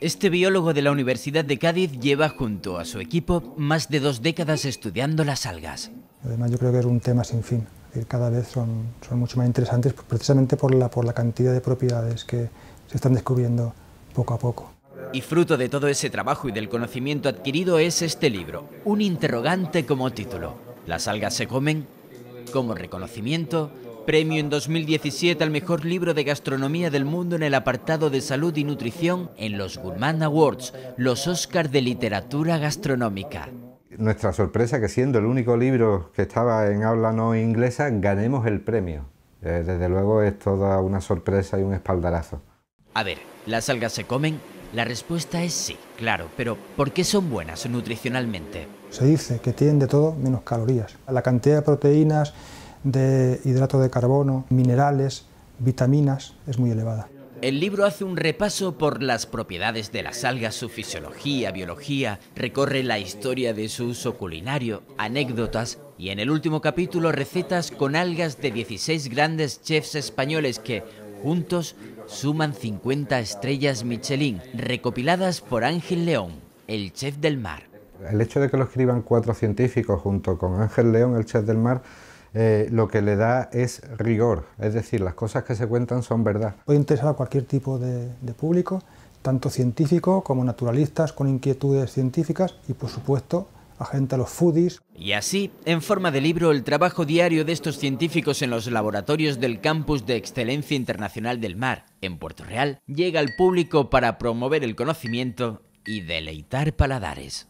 Este biólogo de la Universidad de Cádiz lleva junto a su equipo más de dos décadas estudiando las algas. Además yo creo que es un tema sin fin, cada vez son, son mucho más interesantes precisamente por la, por la cantidad de propiedades que se están descubriendo poco a poco. Y fruto de todo ese trabajo y del conocimiento adquirido es este libro, un interrogante como título. Las algas se comen como reconocimiento Premio en 2017 al mejor libro de gastronomía del mundo en el apartado de salud y nutrición en los Gourmand Awards, los Oscars de literatura gastronómica. Nuestra sorpresa que siendo el único libro que estaba en habla no inglesa, ganemos el premio. Eh, desde luego es toda una sorpresa y un espaldarazo. A ver, ¿las algas se comen? La respuesta es sí, claro, pero ¿por qué son buenas nutricionalmente? Se dice que tienen de todo menos calorías. La cantidad de proteínas de hidrato de carbono, minerales, vitaminas, es muy elevada. El libro hace un repaso por las propiedades de las algas, su fisiología, biología, recorre la historia de su uso culinario, anécdotas y en el último capítulo recetas con algas de 16 grandes chefs españoles que, juntos, suman 50 estrellas Michelin, recopiladas por Ángel León, el chef del mar. El hecho de que lo escriban cuatro científicos junto con Ángel León, el chef del mar, eh, lo que le da es rigor, es decir, las cosas que se cuentan son verdad. Hoy interesar a cualquier tipo de, público, tanto científico como naturalistas con inquietudes científicas y, por supuesto, a gente, a los foodies. Y así, en forma de libro, el trabajo diario de estos científicos en los laboratorios del Campus de Excelencia Internacional del Mar, en Puerto Real, llega al público para promover el conocimiento y deleitar paladares.